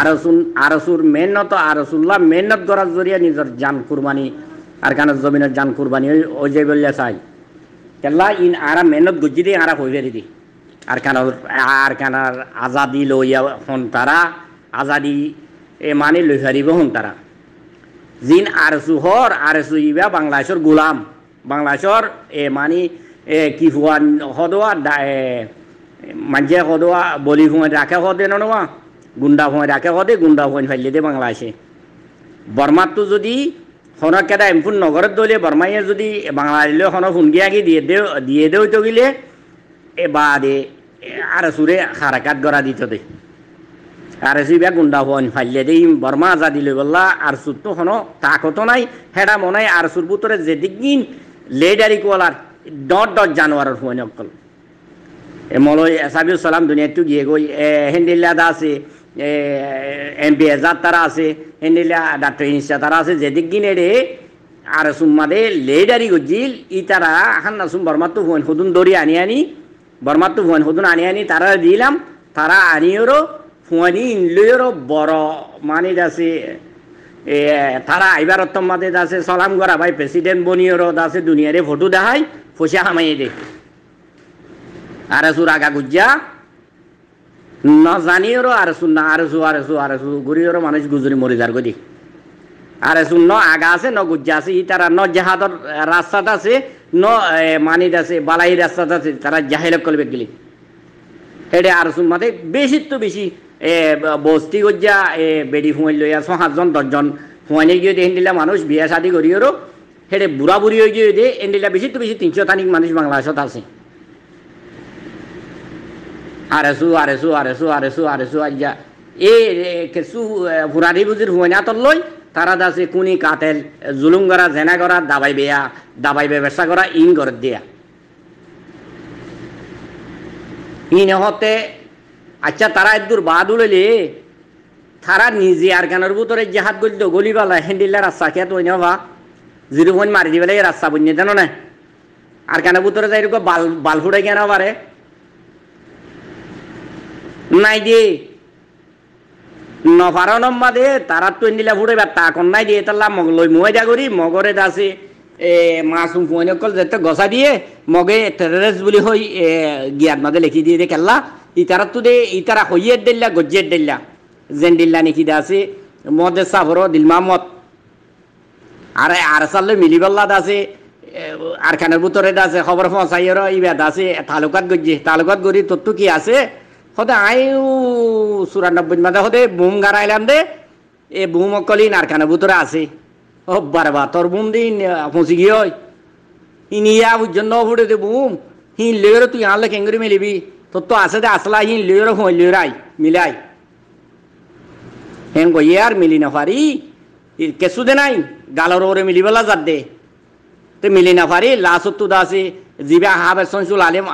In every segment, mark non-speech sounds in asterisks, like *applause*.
আরসুল আরসুর মেহনত আরসুল্লাহ মেহনত করার জরিয়া নিজের যান কুরবানি আর কারণ জমিনের যান কুরবানি ওই যে বলিয়া চাই তেলা ইন আরা মেহনত গুজি দিয়ে আরা হয়ে বেরি দি আর কানার আর কানার আজাদি লইয়া হন তারা আজাদি এ মানে লই হারিব হন তারা জিন আরসু হর আরসু ইবা বাংলাদেশের গোলাম বাংলাদেশের এ মানে এ কি হুয়া হদোয়া মাঞ্জে হদোয়া বলি হুয়া রাখে হদে নোয়া গুন্ডা ভয় রাখে হদে গুন্ডা ভয় ফেললে দে বাংলা বাংলাদেশে বর্মাতো যদি খনক কেটা এমফুন নগৰত দলে বৰ্মাইয়ে যদি বাংলাদেশলৈ খনক শুনগি আঁকি দিয়ে দেউ দিয়ে দেউ তগিলে এ বা দে আৰু চুৰে হাৰাকাত গৰা দি দে আৰু চি বেয়া গুণ্ডা হোৱা ফালিলে দেই বৰ্মা আজাদি লৈ গ'লা আৰু চুৰটো খনো তাকতো নাই হেডা মনাই আৰু চুৰ বুটৰে যেদিকিন লেডাৰী কোৱালাৰ দহ দহ জানুৱাৰৰ শুৱনি অকল এ মলৈ চাবিউল চালাম দুনিয়াটো গিয়ে গৈ এ হেন্দিল্লা দা আছে এম বি এজার তারা আছে হেনিলা ডাক্তার ইনিসা তারা আছে যেদিক গিনে রে আর সুম্মাদে লেডারি গজিল ই তারা না সুম বর্মাত্তু হুয়েন হদুন দড়ি আনি আনি বর্মাত্তু হুয়েন হদুন আনি আনি তারা দিলাম তারা আনিওরও ফুয়ানি ইনলিওরও বড় মানে আছে তারা আইবার মাদে যাচ্ছে সালাম করা ভাই প্রেসিডেন্ট বনিয়র দাসে দুনিয়ারে ফটো দেখায় ফসে হামাইয়ে দে আর আগা গুজ্জা না জানিয়েরও আর শুন না আর শু আর শু আর শু ঘুরিয়েরও মানুষ গুজরি মরি যার গদি আর শুন ন আগা আছে ন গুজ্জা আছে ই তারা ন জাহাদর রাস্তাটা আছে ন মানিদ আছে বালাই রাস্তাটা আছে তারা জাহেলক করবে গেলি এটা আর শুন মাথায় বেশি তো বেশি এ বস্তি গজ্জা এ বেড়ি ফুঁয়াই লই ছ সাতজন দশজন ফুঁয়ানি গিয়ে দিয়ে দিলা মানুষ বিয়া শাদি করিয়েরও সেটা বুড়া বুড়ি হয়ে গিয়ে দিয়ে এন্ডিলা বেশি তো বেশি তিনশো তানিক মানুষ বাংলাদেশত আছে আরে সু আরে সু আরে সু আরে সু আরে সু আজ্ঞা এ কিছু ফুরারি বুজির হুয়ানাতর লই তারা দাসে কুনি কাতেল জুলুম করা জেনা করা দাবাই বেয়া দাবাই ব্যবসা করা ইন করে দিয়া ইন হতে আচ্ছা তারা একদূর বাদ উড়লে তারা নিজে আর গানের ভিতরে যে হাত গলিত গলি বালা হ্যান্ডিলা রাস্তা খেয়ে তৈরি হবা জিরো ফোন মারি দিবেলে রাস্তা বুঝিয়ে জানো না আর গানের ভিতরে যাই বাল বাল ফুড়ে কেন পারে নাই দে নভার নম্বা দে তারা তো নিলে ফুড়ে বা তাকন নাই দিয়ে তাহলে মগ লই মই যা করি মগরে দাসে এ মাসুম ফুয়েন কল যেতে গসা দিয়ে মগে টেররেস বুলি হই গিয়ার মাদে লিখি দিয়ে দে কেল্লা ইতারা তো দে ইতারা হইয়ের দিল্লা গজ্জের দিল্লা জেন দিল্লা দা দাসে মদে সাফর মত আর আর সালে মিলিবাল্লা দাসে আর খানের বুতরে দাসে খবর এই ইবা দাসে তালুকাত গজ্জে তালুকাত তোর তো কি আছে হদে আয়ু চুরানব্বই মাদে হদে বুম গাড়াইলাম দে এ বুম অকলি নারখানা বুতরে আছে ও বা তোর বুম দিন পৌঁছি গিয়ে ইনিয়া বুঝন ফুটে দে বুম হিন লেগরে তুই আনলে কেঙ্গুরি মিলিবি তোর তো আছে দে আসলা হি লেগরে হই লেগরাই মিলাই হেন গিয়ে আর মিলি না পারি কেসু দে নাই গালর ওরে মিলিবেলা যার দে तो मिलिना फारि लासुत्तुदा আছে জিবা হাবে সঞ্চুল আলিম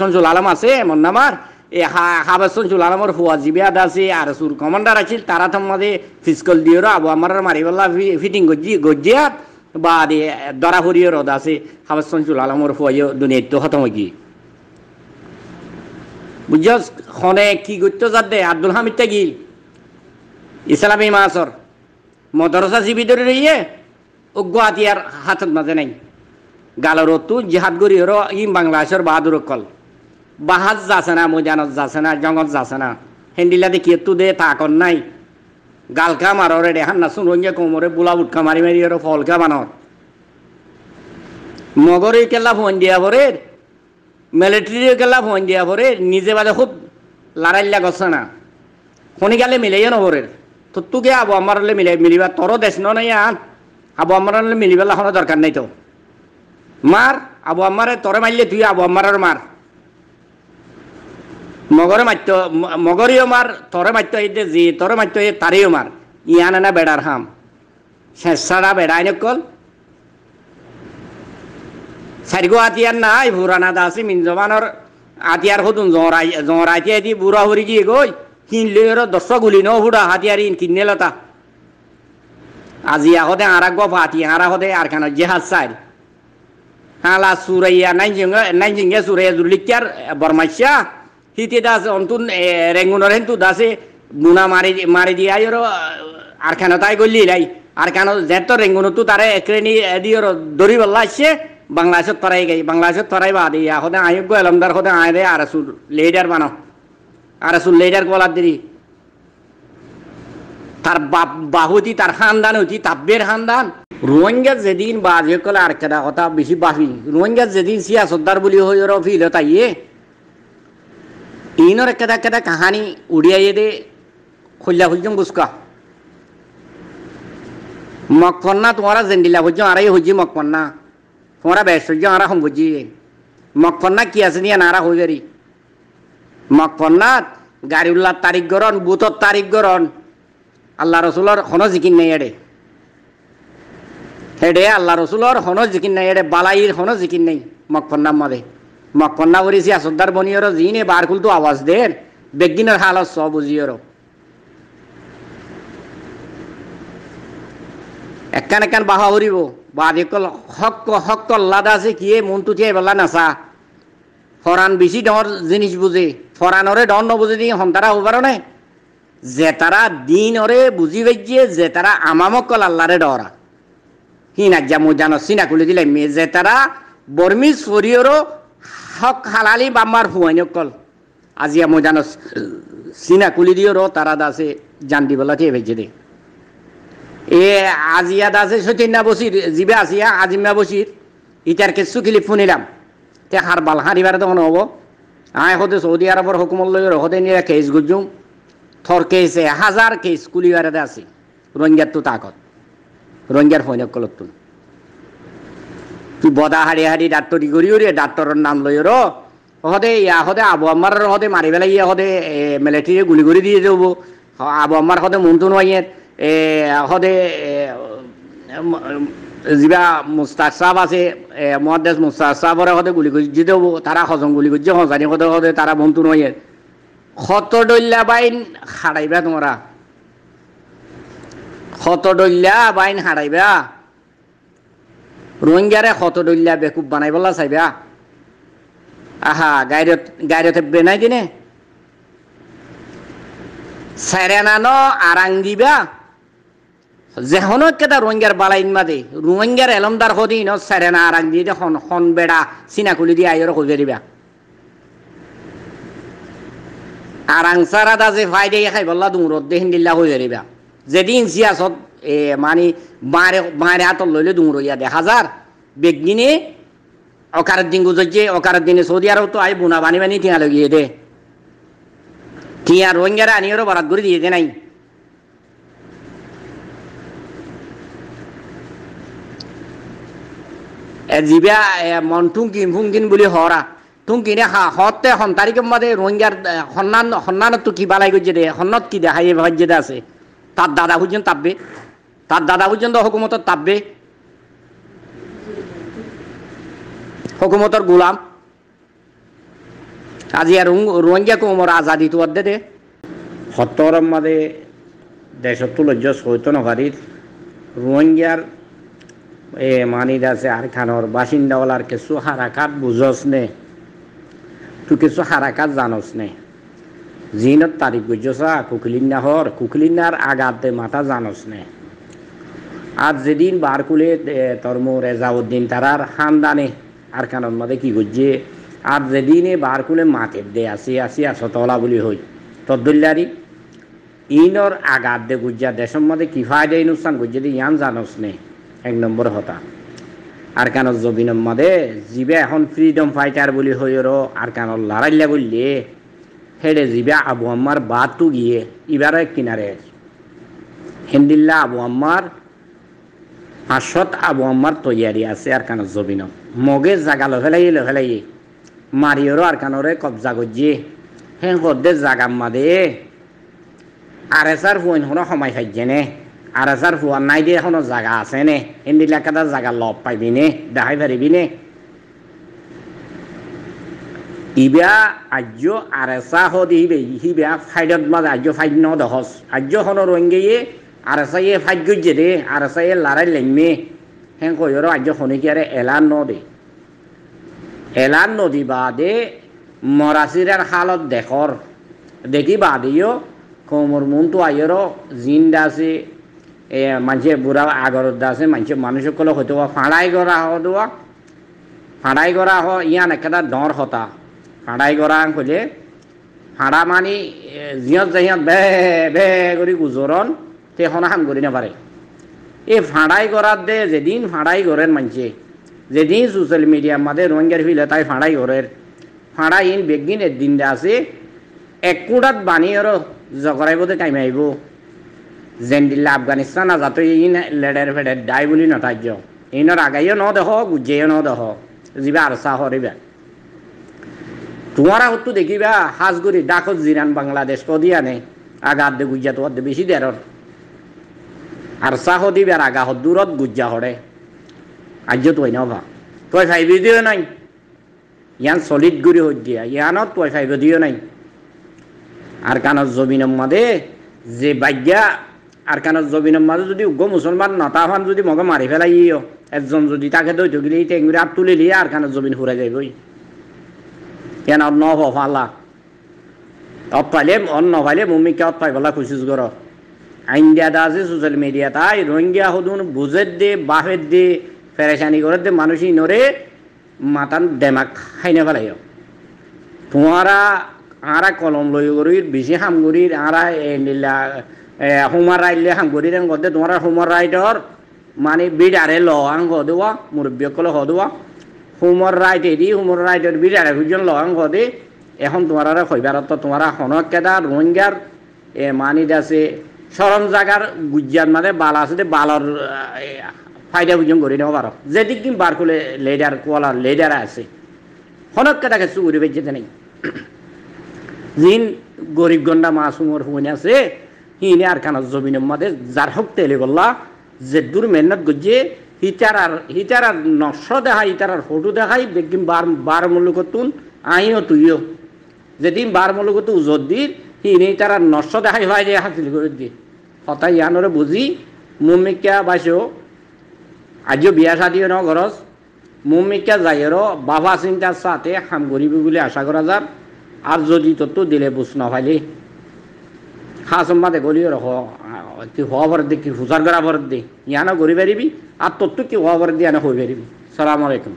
সঞ্চুল আলম আছে এমন নামার এ হাবে সঞ্চুল আলমর হুয়া জিবা দাসি আর সুর কমান্ডার আছিল তারা তো ফিজকল ফিজিক্যাল দিওর আবু আমার মারিবাল্লা ফিটিং গজিয়া বা দে দরা হরিয় রদ আছে হাবে সঞ্চুল আলমর হুয়া দুনিয়ার তো হতম কি বুঝছ খনে কি গত্য যাত দে আব্দুল হামিদ গিল ইসলামী মাসর মদরসা জীবিত রইয়ে গুয়াহাটিয়ার হাতত মাজে নাই গালরতো জিহাদ গরি হর ই বাংলাদেশের বাহাদুর কল বাহাজ যাছে না মৈদানত যাছে না জঙ্গত যাছে না হেন্ডিলা দেখি তু দে তাকন নাই গালকা মারে দেহান না শুন কোমরে বুলা উটকা মারি মারি আর ফলকা বানর মগরে কেলা ফোন দিয়া পরে মিলিটারি কেলা ফোন দিয়া পরে নিজে বাজে খুব লারাইল্লা গছে না গেলে মিলাইয়ে নভরের তো তুকে আবো আমার মিলাই মিলিবা তর দেশ নাই আন আবু আম্মার মিলিবেলা হওয়ার দরকার নাই তো মার আবু আম্মারে তরে মারলে তুই আবু আম্মারের মার মগরে মাত্য মগরিও মার তরে মাত্য এই যে তরে মাত্য এই তারিও মার ইয়ান না বেড়ার হাম শেষাড়া বেড়ায় নকল সারিগো আতিয়ার নাই ভুরানা দাসি মিনজমানর আতিয়ার হতুন জঁরা জঁরা আতিয়া দি বুড়া হরি গিয়ে গই কিনলে দশ গুলি ন হুড়া হাতিয়ার ইন কিনে লতা আজিয়া হদে আরা গফাতি আরা হদে আর কান জেহাজ সাইড হালা সুরাইয়া নাইজিঙ্গে নাইজিঙ্গে সুরাইয়া জুলিকার বর্মাইশা হিতে দাস অন্তুন রেঙ্গুনর হেন্তু দাসে নুনা মারি মারি দিয়া ইয়র আর খানো তাই গলি লাই আর খানো যেত রেঙ্গুন তু তারে একরেনি দিয়র দরি বল্লা আসছে বাংলাদেশত তরাই গাই বাংলাদেশত তরাই বা দিয়া হদে আয়োগ্য এলমদার হদে আয় দে আর সুর লেডার বানো আর সুর লেডার গলার দিদি তার বাপ বাহুতি তার খানদান হতি তাব্বের খানদান রোহিঙ্গা যেদিন বা যে কলে আর কেনা কথা বেশি বাহি রোহিঙ্গা যেদিন সিয়া সর্দার বলি হয়ে ওর ফিল তাইয়ে ইনর কেদা কেদা কাহানি উড়িয়াইয়ে দে খুল্লা খুলজম বুসকা মকফন্না তোমারা জেন্ডিলা ভুজ আরাই হজি মকফন্না তোমরা ব্যস্তর্য আরা হম বুঝি কি আছে নিয়ে নারা হয়ে গেরি মকফন্নাত গাড়ি উল্লার তারিখ গরণ বুতর তারিখ গরণ আল্লাহ রসুলর হন জিকিন নাই এড়ে হেডে আল্লাহ রসুলর হন জিকিন নাই এড়ে বালাইর হন জিকিন নাই মকফন্নাম মাদে মকফন্না করেছি আসদ্দার বনিয়র জিনে বার খুলতো আওয়াজ দের বেগিনের হালত সব বুঝিয়র একখান একখান বাহা হরিব বা দেখল হক হক লাদ আছে কিয়ে মনটো থিয়ে বেলা নাচা ফরান বেশি ডর জিনিস বুঝে ফরানরে ডর নবুঝে দিয়ে সন্তারা হবারও নাই যে তারা দিন ওরে বুঝি পাইছে যে তারা কল আল্লাহরে ডরা হিনাজ্জা জানো সিনা খুলে দিলে যে তারা বর্মি সরিয়র হক হালালি বাম্মার আজি আজিয়া জানো সিনা খুলি দিও র তারা দাসে জান বলা ঠিক ভেজে দে এ আজিয়া দাসে সতীন্যা বসির জিবে আসিয়া আজিমা বসির ইটার কেসু খিলি ফুনিলাম তে হার বাল হারিবার তখন হব আয় হতে সৌদি আরবের লই হতে নিয়ে কেস গুজুম থরকেছে হাজার কেস কুলিয়ারে আছে রোহিঙ্গার তো তাকত রোহিঙ্গার সৈন্যক কলত তুই বদা হারি হারি ডাক্তরি করিও রে ডাক্তরের নাম লই র হদে ইয়া হদে আবু আম্মার হদে মারি পেলাই ইয়া হদে মিলিটারি গুলি করে দিয়ে যাব আবু আম্মার হদে মনটো নয় এ হদে যা মুস্তাক সাহ আছে মহাদেশ মুস্তাক সাহরে হদে গুলি করে দিয়ে যাব তারা হজম গুলি করছে হজানি হদে হদে তারা বন্ধু নয় খতডল্লা বাইন হারাইবা তোমরা খতডল্লা বাইন হারাইবা রোহিঙ্গারে খতডল্লা বেকুব বানাই বলা চাইবা আহা গাইরত গাইরতে বেনাই দিনে সাইরানানো আরাং দিবা যেহনো কেটা রোহিঙ্গার বালাইন মাদে রোহিঙ্গার এলমদার হদি ন সাইরানা আরাং দিয়ে খন খন বেড়া চিনাকুলি দিয়ে আইর খুঁজে দিবা আর আংসারাত আছে ফাই দিয়ে খাই বললা তুমি রোদ দেখিন দিল্লা হয়ে যারিবা যেদিন সিয়াসত এ মানে মারে মারে হাতত লইলে তুমি রইয়া দেখা যার বেগিনে অকারের দিন গুজরছে অকারের দিনে সৌদি আরব তো আই বোনা বানি বানি টিয়া লগিয়ে দে টিয়া রোহিঙ্গারা আনিয়ারও বরাদ করে দিয়ে দে নাই জিবা মনটুং কিমফুং কিন বুলি হরা তুম কিনে হতে সন্তারিক মাদে রোহিঙ্গার সন্নান সন্নানত তো কি বালাই গজ্জে দে সন্নত কি দেখাই ভাজ্যে দে আছে তার দাদা হুজন তাপবে তার দাদা পর্যন্ত হকুমতর তাপবে হকুমতর গোলাম আজি আর রোহিঙ্গা কুমর আজাদি তো দে দে সত্তর মাদে দেশতো লজ্জ সৈত নগারিত রোহিঙ্গার এ মানিদ আছে আর খানোর বাসিন্দা ওলার কিছু হারাকাত বুঝস নে তুই কিছু হারাকাত জানোস নে জিনত তারিখ বুঝছা না হর কুকলিন্নার আগাতে মাথা জানোস নে আর যেদিন বার কুলে তর্ম রেজাউদ্দিন আর হানদানে আর কানন মধ্যে কি করছে আর যেদিনে বার কুলে মাতের দে আসি আসি আসতলা বলি হই তদ্দুল্লারি ইনর আগাত দে গুজা দেশম মধ্যে কি ফায়দা ইনুস্তান গুজে দি ইয়ান জানোস নে এক নম্বর হতা আরকানর জবিনম মাদে জিবে এখন ফ্রিডম ফাইটার বলি হইর কেন লড়াইলে বললে হেডে জিবে আবু আম্মার তু গিয়ে ইবারে কিনারে হিন্দিল্লা আবু আম্মার পাঁচশত আবু আম্মার তৈয়ারি আছে কেন জবিনম মগে জাগা লফেলাই লফেলাই মারিয়র আরকানরে কবজা গজ্জি হেঁ গদ্দে জাগাম মাদে আর এসার ফুইন হনো সময় খাইজেনে আর আসার ফুয়ার নাই দিয়ে এখনো জায়গা আছে নে হিন্দি লেখাটা জায়গা লব পাইবি নে দেখাই পারিবি নে ইবা আর্য আর এসা হদি হিবে হিবা ফাইডত মাজে আর্য ফাইড ন দহস আর্য হন রঙ্গিয়ে আর এসাইয়ে ফাইড গুজে দে আর এসাইয়ে লারাই লেমে হ্যাঁ কইর আর্য শনিকিয়ারে এলান ন দে এলান নদী বাদে মরাচিরার খালত দেখর দেখি বাদেও কোমর মুনটো আইয়েরও জিন্দা আছে এ মানুষের বুড়া আগর আছে মানুষের মানুষসকলে হয়তো ফাঁড়াই গড়া হতো ফাঁড়াই গড়া হ ইয়ান একেটা ডর হতা ফাঁড়াই গড়া হলে ফাঁড়া মানি জিয়ত জিয়ত বে বে করে গুজরন তে হনাহান করি নাপারে এই ফাঁড়াই গড়ার দে যেদিন ফাঁড়াই গড়েন মানুষে যেদিন সোশ্যাল মিডিয়ার মাঝে রোহিঙ্গার ফিলে তাই ফাঁড়াই গড়ের ফাঁড়া ইন বেগিন এদিন আছে এক কুড়াত বানিয়ে জগরাইব কাইমাইব জেন্ডিল্লা আফগানিস্তান আ যাতে ইন লেডের ফেডের দায় বুলি নথাজ্য ইনর আগাইও ন দেহ গুজেও ন দেহ যিবা আরসা হরিবা তোমারা হতো দেখিবা হাজগুড়ি ডাকত জিরান বাংলাদেশ কদি আনে আগা দে গুজা তোমার বেশি দেরর আর চাহ দিবার আগা হত দূরত গুজা হরে আজ্য না ভা তুই ফাইব দিও নাই ইয়ান চলিত গুড়ি হত দিয়া ইয়ানত তুই ফাইব দিও নাই আর কানত জমিন মাদে যে বাজ্যা আর কেন জবিনের মাঝে যদি উগ্র মুসলমান নতা হন যদি মগে মারি ফেলাই একজন যদি তাকে দৈত গিলি টেঙ্গুড়ি আর তুলে লিয়ে আর কেন জবিন হুরে যাইবই কেন অন্য হালা অত পাইলে অন্য পাইলে মম্মিকে অত পাইবলা খুশিস গর আইন দিয়া দা আছে সোশ্যাল মিডিয়া তাই রোহিঙ্গা হদুন বুঝের দে বাহের দে ফেরেসানি করে দে মানুষ ইনরে মাতান ডেমাক খাইনে ফেলাইও তোমারা আরা কলম লই গরির বেশি হাম গরির আরা এ নীলা হোমাৰ ৰাইলে সাংগুৰি দেন দে তোমাৰ হোমৰ ৰাইডৰ মানে বিড আৰে ল আং হদোৱা মুৰব্বীসকলে হদোৱা হোমৰ ৰাইড এৰি হোমৰ ৰাইডৰ বিড আৰে সুজন ল আং দে এখন তোমাৰ শৈবাৰ তোমাৰ হনক কেদা ৰোহিংগাৰ এ মানিত মানে আছে চৰম জাগাৰ গুজিয়াত মানে বাল আছে দে বালৰ ফাইদা বুজন কৰি দিব পাৰ যেদিক দিন বাৰ খুলে লেডাৰ কোৱালাৰ লেডাৰ আছে হনক কেদা কিছু উৰি পেয়েছে যেন *clears throat* গরিব গন্ডা মাসুমর হুন আছে হিনে আর কানা জমিন মাদের যার হক তেলে বললা যে দূর মেহনত গজিয়ে হিতারার হিতারার নশ দেখাই হিতারার ফটো দেখাই বেগিম বার বার মূলকতুন আইও তুইও যেদিন বার মূলকত উজত দির হিনে তারার নষ্ট দেখাই হয় যে হাসিল করে দিয়ে হতা ইয়ানরে বুঝি মুমিকা বাইছো আজিও বিয়া সাদিও ন ঘরস মুমিকা যাইয়েরও বাবা চিন্তার সাথে হাম গরিবি বলে আশা করা যাক আর যদি তত্ত্ব দিলে বুঝ না পাইলে ಹಾ ಸಂಬಂಧ ಗೊಲಿಯೋರು ಹೋ ಅಕ್ಕಿ ಹೋವರ್ದಿಕ್ಕಿ ಹುಜರ್ಗರ ಬರ್ದಿ ಯಾನ ಗೊರಿಬೇರಿವಿ ಆ ತೊತ್ತುಕ್ಕಿ ಹೋವರ್ದಿ ಅನ ಹೋಗ್ಬೇರಿವಿ ಸಲಾಮ್ ಅಲೈಕುಮ್